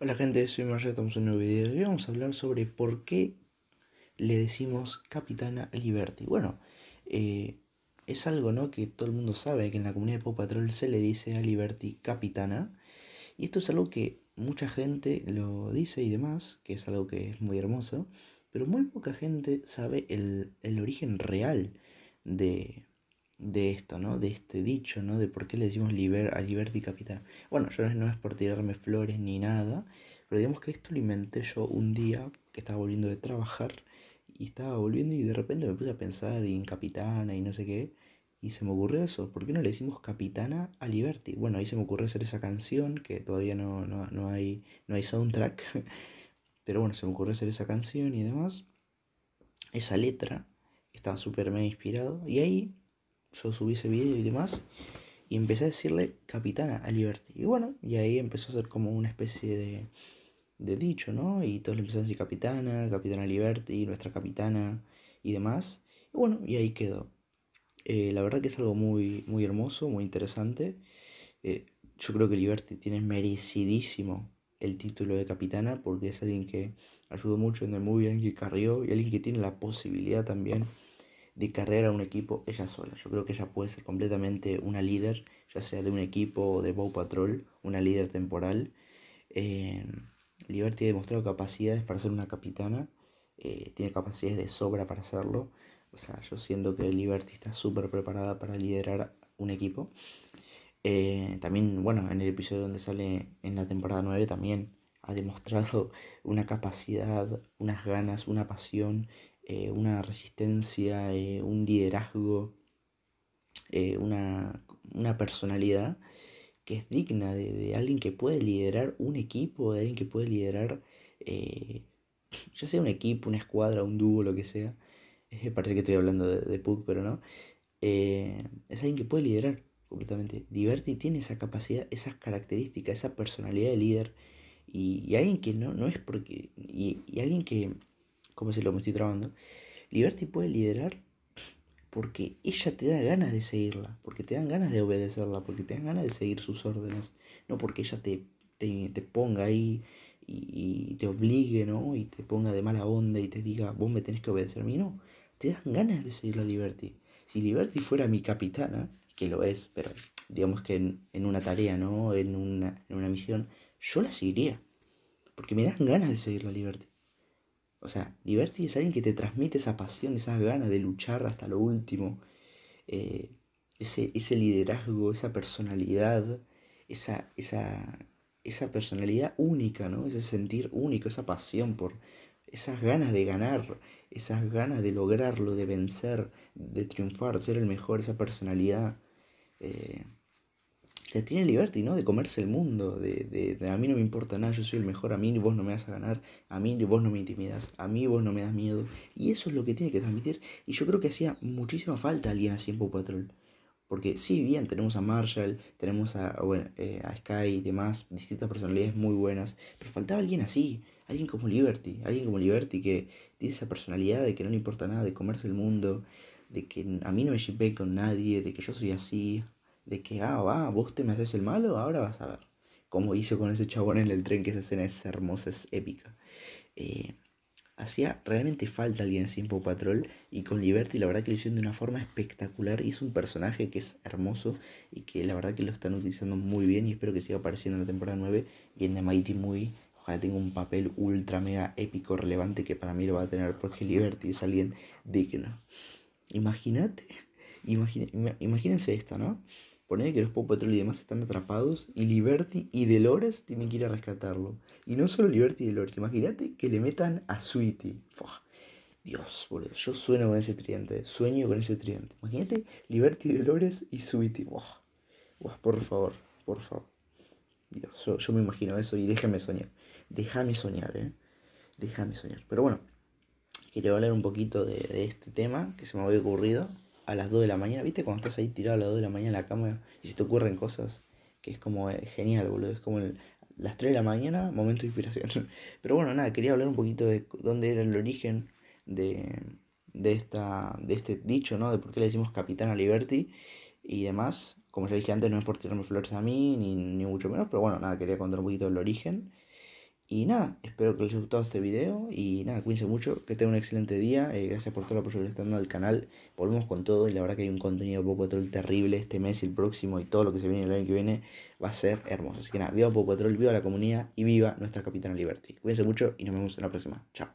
Hola gente, soy Mario, estamos en un nuevo video y hoy vamos a hablar sobre por qué le decimos Capitana Liberty. Bueno, eh, es algo ¿no? que todo el mundo sabe, que en la comunidad de Pop Patrol se le dice a Liberty Capitana. Y esto es algo que mucha gente lo dice y demás, que es algo que es muy hermoso, pero muy poca gente sabe el origen real de, de esto, ¿no? De este dicho, ¿no? De por qué le decimos a Liberty Capital. Bueno, yo no es por tirarme flores ni nada, pero digamos que esto lo inventé yo un día que estaba volviendo de trabajar y estaba volviendo y de repente me puse a pensar en capitana y no sé qué. Y se me ocurrió eso, ¿por qué no le decimos capitana a Liberty? Bueno, ahí se me ocurrió hacer esa canción, que todavía no, hay, no hay soundtrack, pero bueno, se me ocurrió hacer esa canción y demás. Esa letra estaba súper inspirado. Y ahí yo subí ese video y demás, y empecé a decirle capitana a Liberty. Y bueno, y ahí empezó a ser como una especie de, de dicho, ¿no? Y todos le empezaron a decir capitana, capitana Liberty, nuestra capitana y demás. Y bueno, y ahí quedó. Eh, la verdad que es algo muy, muy hermoso, muy interesante. Eh, yo creo que Liberty tiene merecidísimo el título de capitana porque es alguien que ayudó mucho en el movie, alguien que carrió y alguien que tiene la posibilidad también de carrera a un equipo ella sola. Yo creo que ella puede ser completamente una líder, ya sea de un equipo o de Bow Patrol, una líder temporal. Em, Liberty ha demostrado capacidades para ser una capitana, eh, tiene capacidades de sobra para hacerlo. O sea, yo siento que Liberty está súper preparada para liderar un equipo. Eh, también, bueno, en el episodio donde sale en la temporada 9 también ha demostrado una capacidad, unas ganas, una pasión eh, una resistencia, eh, un liderazgo, eh, una, personalidad que es digna de, alguien que puede liderar un equipo, de alguien que puede liderar ya sea un equipo, una escuadra, un dúo, lo que sea. parece que estoy hablando de, de pero no. es alguien que puede liderar completamente. Diverti tiene esa capacidad, esas características, esa personalidad de líder. Y, alguien que no, no es porque. y alguien que como si lo me estoy trabando, Liberty puede liderar porque ella te da ganas de seguirla, porque te dan ganas de obedecerla, porque te dan ganas de seguir sus órdenes, no porque ella te, te, ponga ahí y, te obligue, ¿no? Y te ponga de mala onda y te diga, vos me tenés que obedecer a mí, no, te dan ganas de seguir la Liberty. Si Liberty fuera mi capitana, que lo es, pero digamos que en, una tarea, ¿no? En una, en una misión, yo la seguiría, porque me dan ganas de seguir la Liberty. O sea, Liberty es alguien que te transmite esa pasión, esas ganas de luchar hasta lo último, eh, ese, ese, liderazgo, esa personalidad, esa, esa, esa personalidad única, ¿no? Ese sentir único, esa pasión por esas ganas de ganar, esas ganas de lograrlo, de vencer, de triunfar, ser el mejor, esa personalidad. Eh, que tiene Liberty, ¿no? De comerse el mundo, de, de, a mí no me importa nada, yo soy el mejor, a mí vos no me vas a ganar, a mí vos no me intimidas, a mí vos no me das miedo. Y eso es lo que tiene que transmitir. Y yo creo que hacía muchísima falta alguien así en Pop Patrol. Porque sí, bien, tenemos a Marshall, tenemos a, bueno, eh, a Sky y demás, distintas personalidades muy buenas, pero faltaba alguien así, alguien como Liberty, alguien como Liberty que tiene esa personalidad de que no le importa nada, de comerse el mundo, de que a mí no me shippé con nadie, de que yo soy así, de que, ah, va, vos te me haces el malo, ahora vas a ver. Como hizo con ese chabón en el tren, que esa escena es hermosa, es épica. Eh, hacía realmente falta alguien sin Pop Patrol y con Liberty la verdad que lo hicieron de una forma espectacular y es un personaje que es hermoso y que la verdad que lo están utilizando muy bien y espero que siga apareciendo en la temporada 9 y en The Mighty Movie ojalá tenga un papel ultra mega épico relevante que para mí lo va a tener porque Liberty es alguien digno. Imagínate, imagínense esto, ¿no? que los Pop Patrol y demás están atrapados y Liberty y Delores tienen que ir a rescatarlo. Y no solo Liberty y Delores, imagínate que le metan a Sweetie. Dios, boludo, yo sueño con ese tridente, sueño con ese tridente. Imagínate Liberty, Dolores y Sweetie. por favor, por favor. Dios, yo, me imagino eso y déjame soñar. Déjame soñar, eh. Déjame soñar. Pero bueno, quiero hablar un poquito de, de este tema que se me había ocurrido a las 2 de la mañana. ¿Viste cuando estás ahí tirado a las 2 de la mañana en la cama y se te ocurren cosas? Que es como eh, genial, boludo. Es como el, las 3 de la mañana, momento de inspiración. Pero bueno, nada, quería hablar un poquito de dónde era el origen de, de, esta, de este dicho, ¿no? De por qué le decimos capitán Liberty y demás. Como ya dije antes, no es por tirarme flores a mí, ni, ni mucho menos, pero bueno, nada, quería contar un poquito del origen. Y nada, espero que les haya gustado este video y nada, cuídense mucho, que tengan un excelente día, eh, gracias por todo el apoyo que están dando al canal, volvemos con todo y la verdad que hay un contenido Poco Patrol terrible este mes y el próximo y todo lo que se viene el año que viene va a ser hermoso. Así que nada, viva Poco Patrol, viva la comunidad y viva nuestra Capitana Liberty. Cuídense mucho y nos vemos en la próxima. Chao.